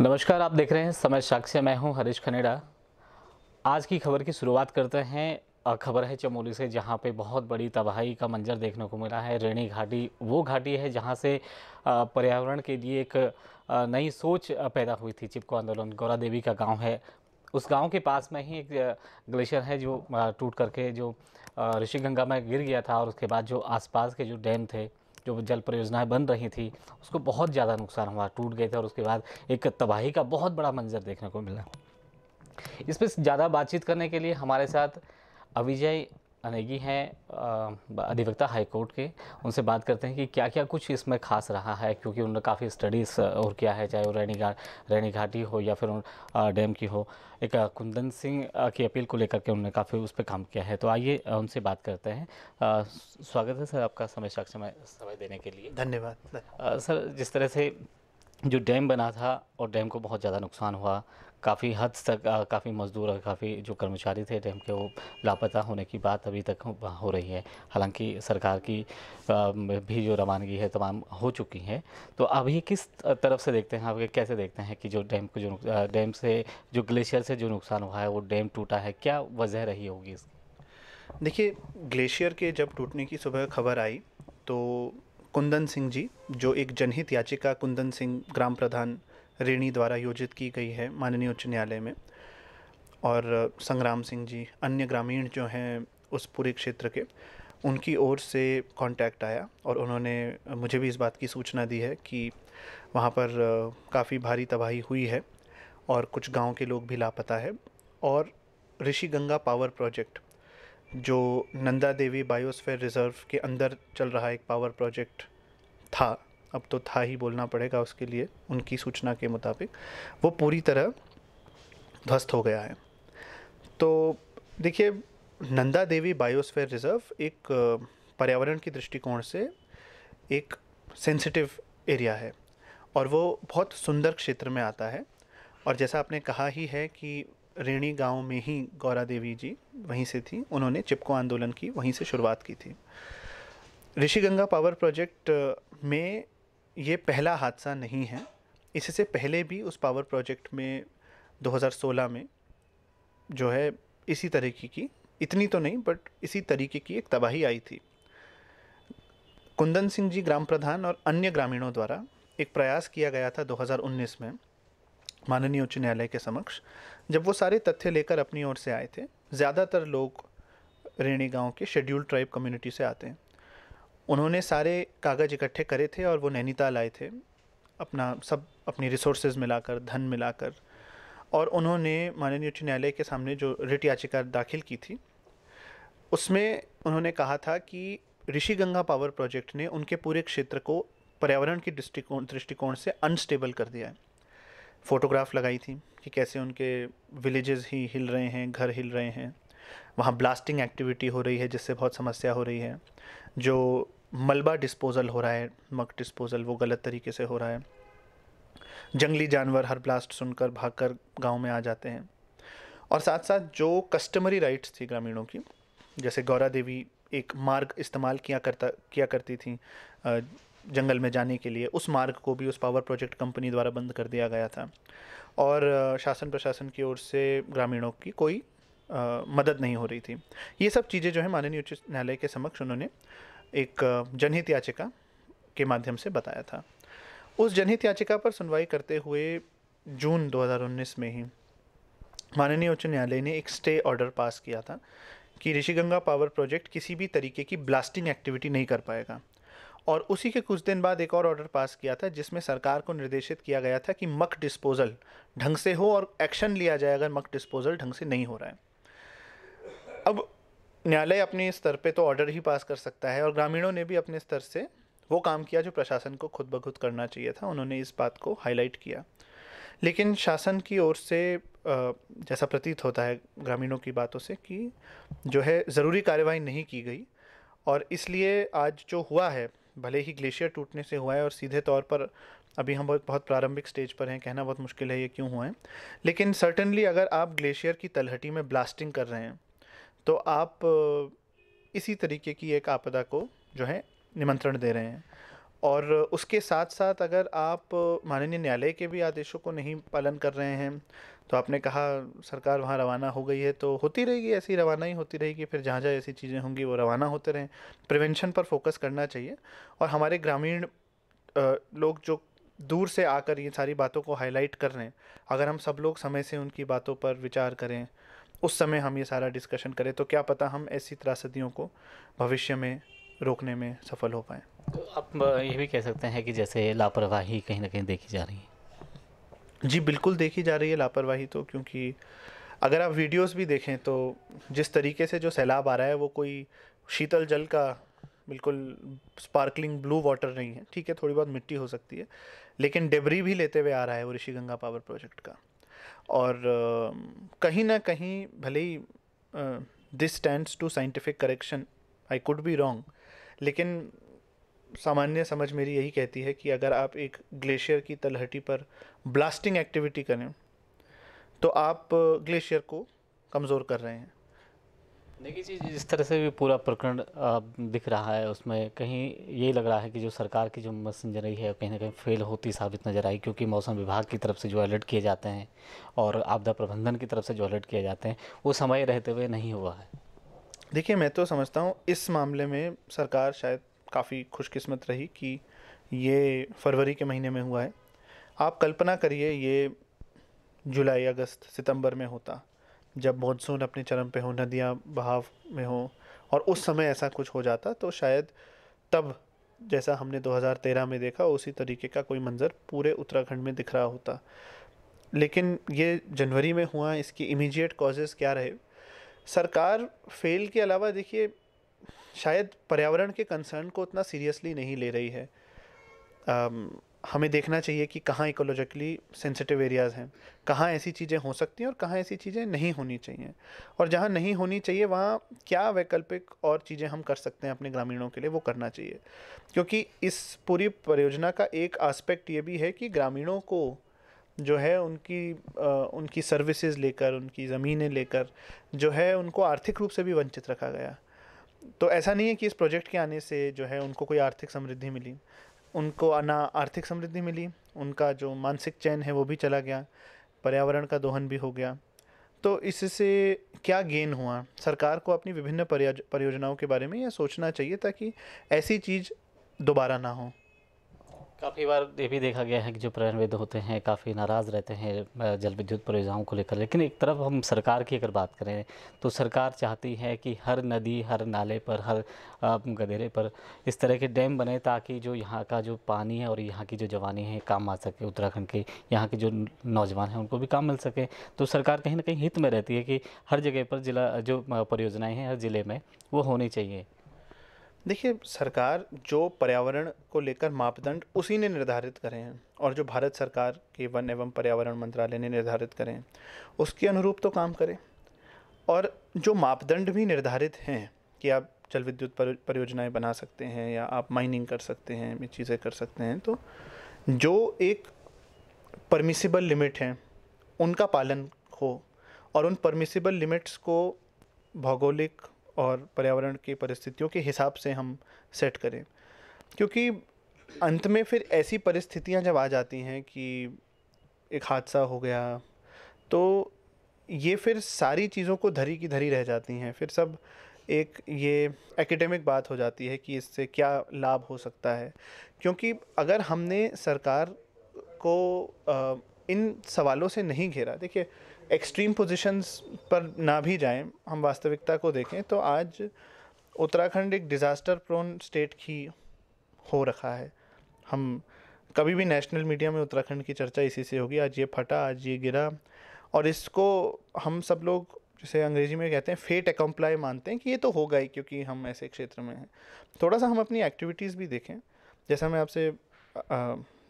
नमस्कार आप देख रहे हैं समय साक्ष्य मैं हूं हरीश खनेड़ा आज की खबर की शुरुआत करते हैं खबर है चमोली से जहां पे बहुत बड़ी तबाही का मंजर देखने को मिला है रेणी घाटी वो घाटी है जहां से पर्यावरण के लिए एक नई सोच पैदा हुई थी चिपको आंदोलन गौरा देवी का गांव है उस गांव के पास में ही एक ग्लेशियर है जो टूट करके जो ऋषि गंगा में गिर गया था और उसके बाद जो आसपास के जो डैम थे जो जल परियोजनाएं बन रही थी उसको बहुत ज़्यादा नुकसान हुआ टूट गए थे और उसके बाद एक तबाही का बहुत बड़ा मंजर देखने को मिला इस पर ज़्यादा बातचीत करने के लिए हमारे साथ अविजय अनेगी हैं अधिवक्ता हाईकोर्ट के उनसे बात करते हैं कि क्या क्या कुछ इसमें खास रहा है क्योंकि उन्होंने काफ़ी स्टडीज़ और किया है चाहे वो रैनी घाट रैनी घाटी हो या फिर डैम की हो एक कुंदन सिंह की अपील को लेकर के उन्होंने काफ़ी उस पर काम किया है तो आइए उनसे बात करते हैं आ, स्वागत है सर आपका समय शख्स समय समय देने के लिए धन्यवाद सर जिस तरह से जो डैम बना था और डैम को बहुत ज़्यादा नुकसान हुआ काफ़ी हद तक काफ़ी मज़दूर और काफ़ी जो कर्मचारी थे डैम के वो लापता होने की बात अभी तक हो रही है हालांकि सरकार की भी जो रवानगी है तमाम हो चुकी है तो अभी किस तरफ से देखते हैं आप कैसे देखते हैं कि जो डैम को जो डैम से जो ग्लेशियर से जो नुकसान हुआ है वो डैम टूटा है क्या वजह रही होगी इसकी देखिए ग्लेशियर के जब टूटने की सुबह खबर आई तो कुंदन सिंह जी जो एक जनहित याचिका कुंदन सिंह ग्राम प्रधान रेणी द्वारा योजित की गई है माननीय उच्च न्यायालय में और संग्राम सिंह जी अन्य ग्रामीण जो हैं उस पूरे क्षेत्र के उनकी ओर से कांटेक्ट आया और उन्होंने मुझे भी इस बात की सूचना दी है कि वहाँ पर काफ़ी भारी तबाही हुई है और कुछ गांव के लोग भी लापता है और ऋषि गंगा पावर प्रोजेक्ट जो नंदा देवी बायोस्फेयर रिज़र्व के अंदर चल रहा एक पावर प्रोजेक्ट था अब तो था ही बोलना पड़ेगा उसके लिए उनकी सूचना के मुताबिक वो पूरी तरह ध्वस्त हो गया है तो देखिए नंदा देवी बायोस्फेयर रिज़र्व एक पर्यावरण के दृष्टिकोण से एक सेंसिटिव एरिया है और वो बहुत सुंदर क्षेत्र में आता है और जैसा आपने कहा ही है कि रेणी गांव में ही गौरा देवी जी वहीं से थी उन्होंने चिपको आंदोलन की वहीं से शुरुआत की थी ऋषि गंगा पावर प्रोजेक्ट में ये पहला हादसा नहीं है इससे पहले भी उस पावर प्रोजेक्ट में 2016 में जो है इसी तरीके की इतनी तो नहीं बट इसी तरीके की एक तबाही आई थी कुंदन सिंह जी ग्राम प्रधान और अन्य ग्रामीणों द्वारा एक प्रयास किया गया था 2019 में माननीय उच्च न्यायालय के समक्ष जब वो सारे तथ्य लेकर अपनी ओर से आए थे ज़्यादातर लोग रेणी गांव के शेड्यूल ट्राइब कम्युनिटी से आते हैं उन्होंने सारे कागज़ इकट्ठे करे थे और वो नैनीताल आए थे अपना सब अपनी रिसोर्सेज मिलाकर धन मिलाकर और उन्होंने माननीय उच्च न्यायालय के सामने जो रिट याचिका दाखिल की थी उसमें उन्होंने कहा था कि ऋषि गंगा पावर प्रोजेक्ट ने उनके पूरे क्षेत्र को पर्यावरण के दृष्टिकोण दृष्टिकोण से अनस्टेबल कर दिया है फ़ोटोग्राफ लगाई थी कि कैसे उनके विलेजेस ही हिल रहे हैं घर हिल रहे हैं वहाँ ब्लास्टिंग एक्टिविटी हो रही है जिससे बहुत समस्या हो रही है जो मलबा डिस्पोज़ल हो रहा है मक डिस्पोज़ल वो गलत तरीके से हो रहा है जंगली जानवर हर ब्लास्ट सुनकर भागकर गांव में आ जाते हैं और साथ साथ जो कस्टमरी राइट्स थी ग्रामीणों की जैसे गौरा देवी एक मार्ग इस्तेमाल किया करता किया करती थी जंगल में जाने के लिए उस मार्ग को भी उस पावर प्रोजेक्ट कंपनी द्वारा बंद कर दिया गया था और शासन प्रशासन की ओर से ग्रामीणों की कोई मदद नहीं हो रही थी ये सब चीज़ें जो है माननीय उच्च न्यायालय के समक्ष उन्होंने एक जनहित याचिका के माध्यम से बताया था उस जनहित याचिका पर सुनवाई करते हुए जून 2019 में ही माननीय उच्च न्यायालय ने एक स्टे ऑर्डर पास किया था कि ऋषिगंगा पावर प्रोजेक्ट किसी भी तरीके की ब्लास्टिंग एक्टिविटी नहीं कर पाएगा और उसी के कुछ दिन बाद एक और ऑर्डर पास किया था जिसमें सरकार को निर्देशित किया गया था कि मक डिस्पोजल ढंग से हो और एक्शन लिया जाए अगर मक डिस्पोजल ढंग से नहीं हो रहा है अब न्यायालय अपने स्तर पे तो ऑर्डर ही पास कर सकता है और ग्रामीणों ने भी अपने स्तर से वो काम किया जो प्रशासन को खुद ब खुद करना चाहिए था उन्होंने इस बात को हाईलाइट किया लेकिन शासन की ओर से जैसा प्रतीत होता है ग्रामीणों की बातों से कि जो है ज़रूरी कार्रवाई नहीं की गई और इसलिए आज जो हुआ है भले ही ग्लेशियर टूटने से हुआ है और सीधे तौर पर अभी हम बहुत बहुत प्रारंभिक स्टेज पर हैं कहना बहुत मुश्किल है ये क्यों हुआ है लेकिन सर्टनली अगर आप ग्लेशियर की तलहटी में ब्लास्टिंग कर रहे हैं तो आप इसी तरीके की एक आपदा को जो है निमंत्रण दे रहे हैं और उसके साथ साथ अगर आप माननीय न्यायालय के भी आदेशों को नहीं पालन कर रहे हैं तो आपने कहा सरकार वहाँ रवाना हो गई है तो होती रहेगी ऐसी रवाना ही होती रहेगी फिर जहाँ जहाँ ऐसी चीज़ें होंगी वो रवाना होते रहें प्रिवेंशन पर फोकस करना चाहिए और हमारे ग्रामीण लोग जो दूर से आकर ये सारी बातों को हाईलाइट कर रहे हैं अगर हम सब लोग समय से उनकी बातों पर विचार करें उस समय हम ये सारा डिस्कशन करें तो क्या पता हम ऐसी त्रासदियों को भविष्य में रोकने में सफल हो पाएँ तो आप ये भी कह सकते हैं कि जैसे लापरवाही कहीं ना कहीं देखी जा रही है जी बिल्कुल देखी जा रही है लापरवाही तो क्योंकि अगर आप वीडियोस भी देखें तो जिस तरीके से जो सैलाब आ रहा है वो कोई शीतल जल का बिल्कुल स्पार्कलिंग ब्लू वाटर नहीं है ठीक है थोड़ी बहुत मिट्टी हो सकती है लेकिन डेबरी भी लेते हुए आ रहा है वो ऋषि गंगा पावर प्रोजेक्ट का और कहीं ना कहीं भले ही this stands to scientific correction I could be wrong लेकिन सामान्य समझ मेरी यही कहती है कि अगर आप एक ग्लेशियर की तलहटी पर ब्लास्टिंग एक्टिविटी करें तो आप ग्लेशियर को कमज़ोर कर रहे हैं देखिए जी जिस तरह से भी पूरा प्रकरण दिख रहा है उसमें कहीं ये लग रहा है कि जो सरकार की जो मशीनरी है कहीं ना कहीं फेल होती साबित नज़र आई क्योंकि मौसम विभाग की तरफ से जो अलर्ट किए जाते हैं और आपदा प्रबंधन की तरफ से जो अलर्ट किए जाते हैं वो समय रहते हुए नहीं हुआ है देखिए मैं तो समझता हूँ इस मामले में सरकार शायद काफ़ी खुशकिस्मत रही कि ये फरवरी के महीने में हुआ है आप कल्पना करिए ये जुलाई अगस्त सितंबर में होता जब मानसून अपने चरम पे हो नदियाँ बहाव में हो और उस समय ऐसा कुछ हो जाता तो शायद तब जैसा हमने 2013 में देखा उसी तरीके का कोई मंज़र पूरे उत्तराखंड में दिख रहा होता लेकिन ये जनवरी में हुआ इसकी इमीडिएट कॉजेज़ क्या रहे सरकार फेल के अलावा देखिए शायद पर्यावरण के कंसर्न को उतना सीरियसली नहीं ले रही है आम, हमें देखना चाहिए कि कहाँ इकोलॉजिकली सेंसिटिव एरियाज़ हैं कहाँ ऐसी चीज़ें हो सकती हैं और कहाँ ऐसी चीज़ें नहीं होनी चाहिए और जहाँ नहीं होनी चाहिए वहाँ क्या वैकल्पिक और चीज़ें हम कर सकते हैं अपने ग्रामीणों के लिए वो करना चाहिए क्योंकि इस पूरी परियोजना का एक आस्पेक्ट ये भी है कि ग्रामीणों को जो है उनकी आ, उनकी सर्विसेज लेकर उनकी ज़मीनें लेकर जो है उनको आर्थिक रूप से भी वंचित रखा गया तो ऐसा नहीं है कि इस प्रोजेक्ट के आने से जो है उनको कोई आर्थिक समृद्धि मिली उनको ना आर्थिक समृद्धि मिली उनका जो मानसिक चयन है वो भी चला गया पर्यावरण का दोहन भी हो गया तो इससे क्या गेन हुआ सरकार को अपनी विभिन्न परियोजनाओं के बारे में यह सोचना चाहिए ताकि ऐसी चीज़ दोबारा ना हो काफ़ी बार ये भी देखा गया है कि जो वेद होते हैं काफ़ी नाराज़ रहते हैं जल विद्युत परियोजनाओं को लेकर लेकिन एक तरफ हम सरकार की अगर बात करें तो सरकार चाहती है कि हर नदी हर नाले पर हर गधेरे पर इस तरह के डैम बने ताकि जो यहाँ का जो पानी है और यहाँ की जो जवानी है काम आ सके उत्तराखंड के यहाँ के जो नौजवान हैं उनको भी काम मिल सके तो सरकार कहीं ना कहीं हित में रहती है कि हर जगह पर जिला जो परियोजनाएँ हैं हर ज़िले में वो होनी चाहिए देखिए सरकार जो पर्यावरण को लेकर मापदंड उसी ने निर्धारित करे हैं और जो भारत सरकार के वन एवं पर्यावरण मंत्रालय ने निर्धारित करे हैं उसके अनुरूप तो काम करें और जो मापदंड भी निर्धारित हैं कि आप जल विद्युत परियोजनाएं बना सकते हैं या आप माइनिंग कर सकते हैं ये चीज़ें कर सकते हैं तो जो एक परमिसिबल लिमिट हैं उनका पालन हो और उन परमिसिबल लिमिट्स को भौगोलिक और पर्यावरण की परिस्थितियों के हिसाब से हम सेट करें क्योंकि अंत में फिर ऐसी परिस्थितियां जब आ जाती हैं कि एक हादसा हो गया तो ये फिर सारी चीज़ों को धरी की धरी रह जाती हैं फिर सब एक ये एकेडमिक बात हो जाती है कि इससे क्या लाभ हो सकता है क्योंकि अगर हमने सरकार को इन सवालों से नहीं घेरा देखिए एक्सट्रीम पोजीशंस पर ना भी जाएं हम वास्तविकता को देखें तो आज उत्तराखंड एक डिज़ास्टर प्रोन स्टेट की हो रखा है हम कभी भी नेशनल मीडिया में उत्तराखंड की चर्चा इसी से होगी आज ये फटा आज ये गिरा और इसको हम सब लोग जैसे अंग्रेजी में कहते हैं फेट एकम्प्लाई मानते हैं कि ये तो होगा ही क्योंकि हम ऐसे क्षेत्र में हैं थोड़ा सा हम अपनी एक्टिविटीज़ भी देखें जैसा मैं आपसे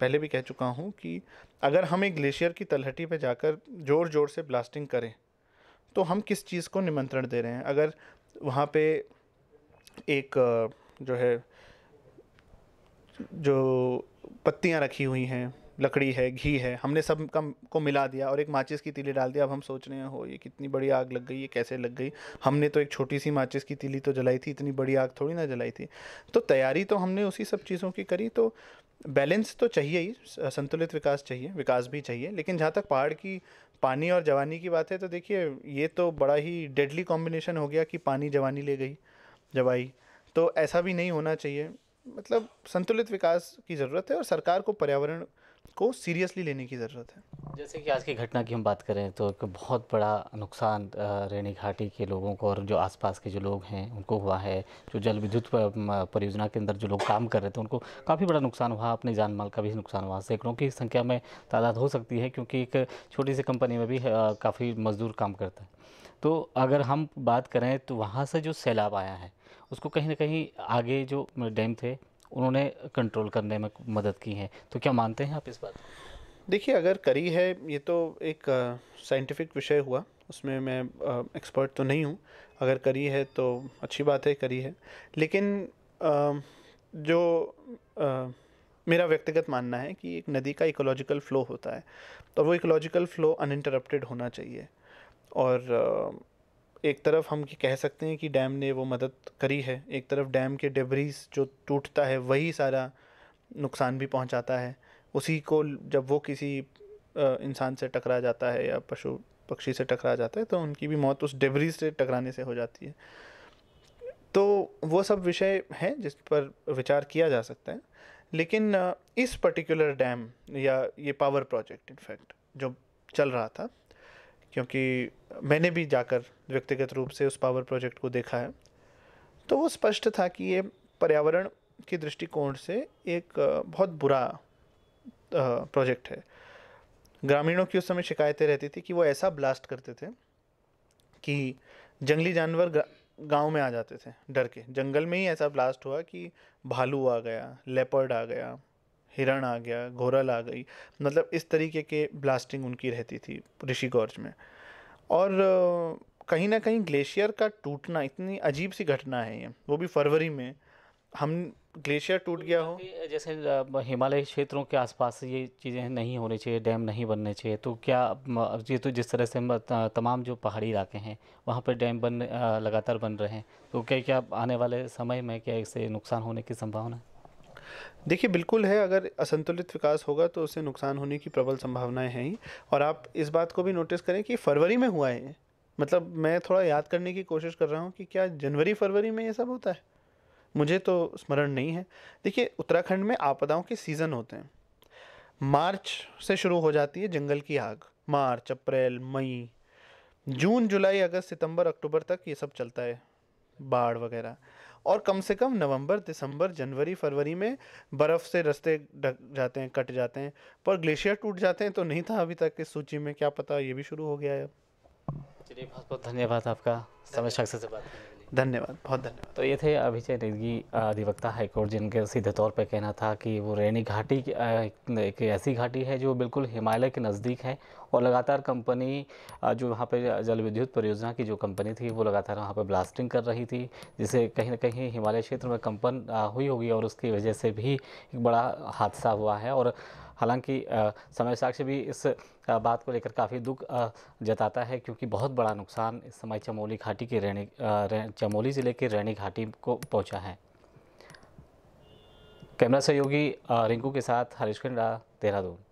पहले भी कह चुका हूँ कि अगर हम एक ग्लेशियर की तलहटी पर जाकर ज़ोर ज़ोर से ब्लास्टिंग करें तो हम किस चीज़ को निमंत्रण दे रहे हैं अगर वहाँ पे एक जो है जो पत्तियाँ रखी हुई हैं लकड़ी है घी है हमने सब कम को मिला दिया और एक माचिस की तीली डाल दिया अब हम सोच रहे हैं हो ये कितनी बड़ी आग लग गई ये कैसे लग गई हमने तो एक छोटी सी माचिस की तीली तो जलाई थी इतनी बड़ी आग थोड़ी ना जलाई थी तो तैयारी तो हमने उसी सब चीज़ों की करी तो बैलेंस तो चाहिए ही संतुलित विकास चाहिए विकास भी चाहिए लेकिन जहाँ तक पहाड़ की पानी और जवानी की बात है तो देखिए ये तो बड़ा ही डेडली कॉम्बिनेशन हो गया कि पानी जवानी ले गई जवाई तो ऐसा भी नहीं होना चाहिए मतलब संतुलित विकास की ज़रूरत है और सरकार को पर्यावरण को सीरियसली लेने की ज़रूरत है जैसे कि आज की घटना की हम बात करें तो एक बहुत बड़ा नुकसान रेणी घाटी के लोगों को और जो आसपास के जो लोग हैं उनको हुआ है जो जल विद्युत परियोजना के अंदर जो लोग काम कर रहे थे उनको काफ़ी बड़ा नुकसान हुआ अपने जान माल का भी नुकसान हुआ सैकड़ों की संख्या में तादाद हो सकती है क्योंकि एक छोटी सी कंपनी में भी काफ़ी मजदूर काम करता है तो अगर हम बात करें तो वहाँ से जो सैलाब आया है उसको कहीं ना कहीं आगे जो डैम थे उन्होंने कंट्रोल करने में मदद की है तो क्या मानते हैं आप इस बात देखिए अगर करी है ये तो एक साइंटिफिक विषय हुआ उसमें मैं एक्सपर्ट तो नहीं हूँ अगर करी है तो अच्छी बात है करी है लेकिन आ, जो आ, मेरा व्यक्तिगत मानना है कि एक नदी का इकोलॉजिकल फ़्लो होता है तो वो इकोलॉजिकल फ़्लो अनइंटरप्टेड होना चाहिए और एक तरफ हम कह सकते हैं कि डैम ने वो मदद करी है एक तरफ डैम के डेबरीज जो टूटता है वही सारा नुकसान भी पहुंचाता है उसी को जब वो किसी इंसान से टकरा जाता है या पशु पक्षी से टकरा जाता है तो उनकी भी मौत उस डेबरीज से टकराने से हो जाती है तो वो सब विषय हैं जिस पर विचार किया जा सकता है लेकिन इस पर्टिकुलर डैम या ये पावर प्रोजेक्ट इनफैक्ट जो चल रहा था क्योंकि मैंने भी जाकर व्यक्तिगत रूप से उस पावर प्रोजेक्ट को देखा है तो वो स्पष्ट था कि ये पर्यावरण के दृष्टिकोण से एक बहुत बुरा प्रोजेक्ट है ग्रामीणों की उस समय शिकायतें रहती थी कि वो ऐसा ब्लास्ट करते थे कि जंगली जानवर गांव में आ जाते थे डर के जंगल में ही ऐसा ब्लास्ट हुआ कि भालू आ गया लेपर्ड आ गया हिरण आ गया घोरल आ गई मतलब इस तरीके के ब्लास्टिंग उनकी रहती थी ऋषि गौरज में और कहीं ना कहीं ग्लेशियर का टूटना इतनी अजीब सी घटना है ये वो भी फरवरी में हम ग्लेशियर टूट गया हो जैसे हिमालय क्षेत्रों के आसपास ये चीज़ें नहीं होनी चाहिए डैम नहीं बनने चाहिए तो क्या ये तो जिस तरह से तमाम जो पहाड़ी इलाके हैं वहाँ पर डैम बन लगातार बन रहे हैं तो क्या क्या आने वाले समय में क्या इससे नुकसान होने की संभावना है देखिए बिल्कुल है अगर असंतुलित विकास होगा तो उससे नुकसान होने की प्रबल संभावनाएं हैं ही और आप इस बात को भी नोटिस करें कि फरवरी में हुआ है मतलब मैं थोड़ा याद करने की कोशिश कर रहा हूँ कि क्या जनवरी फरवरी में ये सब होता है मुझे तो स्मरण नहीं है देखिए उत्तराखंड में आपदाओं के सीज़न होते हैं मार्च से शुरू हो जाती है जंगल की आग मार्च अप्रैल मई जून जुलाई अगस्त सितंबर अक्टूबर तक ये सब चलता है बाढ़ वगैरह और कम से कम नवंबर दिसंबर जनवरी फरवरी में बर्फ़ से रास्ते ढक जाते हैं कट जाते हैं पर ग्लेशियर टूट जाते हैं तो नहीं था अभी तक इस सूची में क्या पता ये भी शुरू हो गया है चलिए बहुत बहुत धन्यवाद आपका समय शख्स से बात धन्यवाद बहुत धन्यवाद तो ये थे अभिजय नेगी अधिवक्ता हाईकोर्ट जिनके सीधे तौर पर कहना था कि वो रैनी घाटी एक ऐसी घाटी है जो बिल्कुल हिमालय के नज़दीक है और लगातार कंपनी जो वहाँ पर जल विद्युत परियोजना की जो कंपनी थी वो लगातार वहाँ पर ब्लास्टिंग कर रही थी जिसे कहीं ना कहीं हिमालय क्षेत्र में कंपन हुई होगी और उसकी वजह से भी एक बड़ा हादसा हुआ है और हालांकि समय साक्ष्य भी इस बात को लेकर काफ़ी दुख जताता है क्योंकि बहुत बड़ा नुकसान इस समय चमोली घाटी के रैनी चमोली ज़िले के रैणी घाटी को पहुंचा है कैमरा सहयोगी रिंकू के साथ हरीश खंडा देहरादून